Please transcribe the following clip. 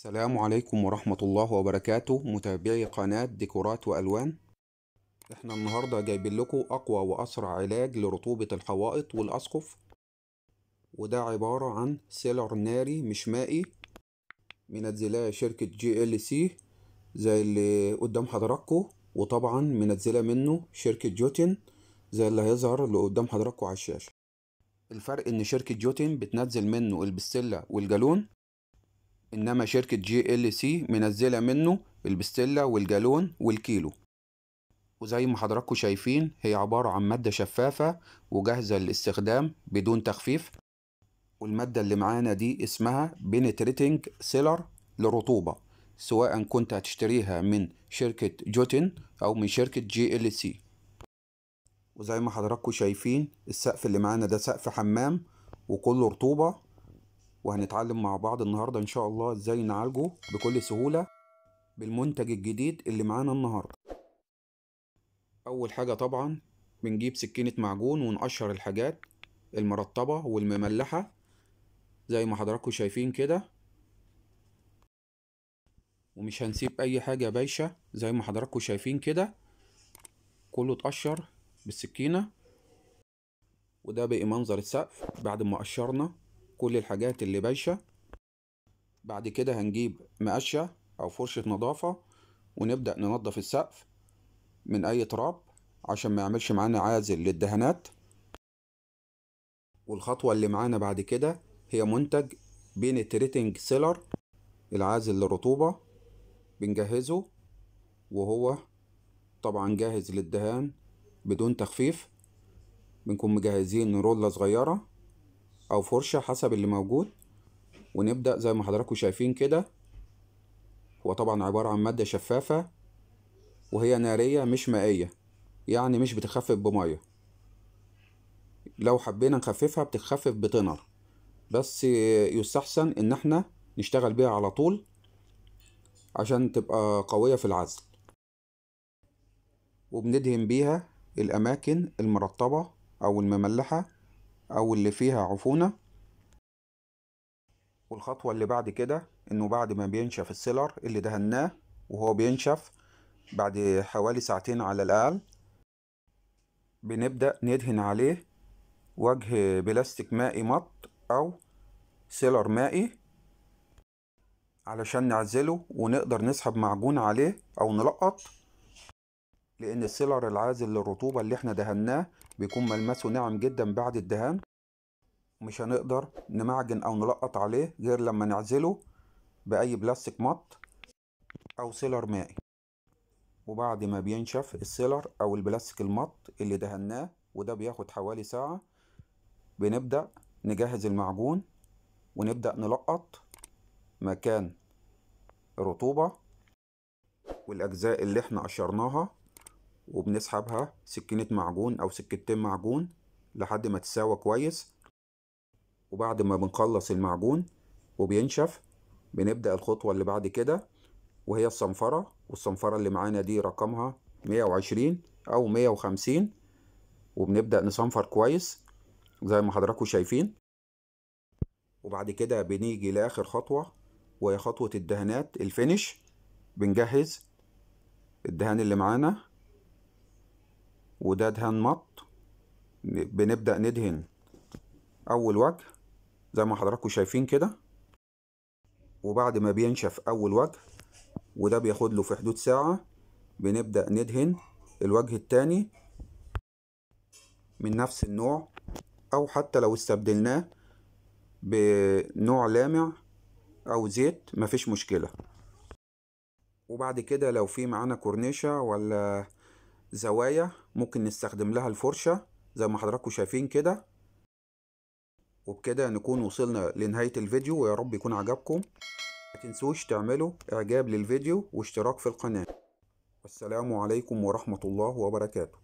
السلام عليكم ورحمة الله وبركاته متابعي قناة ديكورات وألوان احنا النهاردة جايبين لكم أقوى وأسرع علاج لرطوبة الحوائط والأسقف وده عبارة عن سيلر ناري مش مائي من أتزلاء شركة جي ال سي زي اللي قدام حضراتكم وطبعا من منه شركة جوتن زي اللي هيظهر اللي قدام حضراتكم على الشاشة الفرق إن شركة جوتن بتنزل منه البستلة والجالون انما شركة جي ال سي منزلة منه البستلة والجالون والكيلو وزي ما حضراتكم شايفين هي عبارة عن مادة شفافة وجاهزة للاستخدام بدون تخفيف والمادة اللي معانا دي اسمها بنتريتنج سيلر للرطوبة سواء كنت هتشتريها من شركة جوتن أو من شركة جي ال سي وزي ما حضراتكم شايفين السقف اللي معانا ده سقف حمام وكله رطوبة وهنتعلم مع بعض النهاردة إن شاء الله إزاي نعالجه بكل سهولة بالمنتج الجديد اللي معانا النهاردة أول حاجة طبعا بنجيب سكينة معجون ونقشر الحاجات المرطبة والمملحة زي ما حضراتكم شايفين كده ومش هنسيب أي حاجة بايشة زي ما حضراتكم شايفين كده كله اتقشر بالسكينة وده بقي منظر السقف بعد ما قشرنا كل الحاجات اللي بايشة بعد كده هنجيب مقشة أو فرشة نظافة ونبدأ ننظف السقف من أي تراب عشان ما يعملش معانا عازل للدهانات والخطوة اللي معانا بعد كده هي منتج بين التريتنج سيلر العازل للرطوبة بنجهزه وهو طبعا جاهز للدهان بدون تخفيف بنكون مجهزين رولة صغيرة او فرشه حسب اللي موجود ونبدا زي ما حضراتكم شايفين كده هو طبعا عباره عن ماده شفافه وهي ناريه مش مائيه يعني مش بتخفف بميه لو حبينا نخففها بتخفف بتنر بس يستحسن ان احنا نشتغل بيها على طول عشان تبقى قويه في العزل وبندهن بيها الاماكن المرطبه او المملحه أو اللي فيها عفونة والخطوة اللي بعد كده إنه بعد ما بينشف السيلر اللي دهناه وهو بينشف بعد حوالي ساعتين على الأقل بنبدأ ندهن عليه وجه بلاستيك مائي مط أو سيلر مائي علشان نعزله ونقدر نسحب معجون عليه أو نلقط لأن السيلر العازل للرطوبة اللي احنا دهناه بيكون ملمسه ناعم جدا بعد الدهان مش هنقدر نمعجن أو نلقط عليه غير لما نعزله بأي بلاستيك مط أو سيلر مائي وبعد ما بينشف السيلر أو البلاستيك المط اللي دهناه وده بياخد حوالي ساعة بنبدأ نجهز المعجون ونبدأ نلقط مكان الرطوبة والأجزاء اللي احنا قشرناها وبنسحبها سكينة معجون أو سكتين معجون لحد ما تساوى كويس وبعد ما بنخلص المعجون وبينشف بنبدأ الخطوة اللي بعد كده وهي الصنفرة والصنفرة اللي معانا دي رقمها مية وعشرين أو مية وخمسين وبنبدأ نصنفر كويس زي ما حضراتكم شايفين وبعد كده بنيجي لآخر خطوة وهي خطوة الدهانات الفينش بنجهز الدهان اللي معانا وده دهان مط بنبدأ ندهن أول وجه زي ما حضراتكم شايفين كده وبعد ما بينشف أول وجه وده بياخد له في حدود ساعة بنبدأ ندهن الوجه التاني من نفس النوع أو حتى لو استبدلناه بنوع لامع أو زيت مفيش مشكلة وبعد كده لو في معانا كورنيشة ولا زوايا ممكن نستخدم لها الفرشة زي ما حضراتكم شايفين كده وبكده نكون وصلنا لنهاية الفيديو ويا رب يكون عجبكم ما تنسوش تعملوا اعجاب للفيديو واشتراك في القناة والسلام عليكم ورحمة الله وبركاته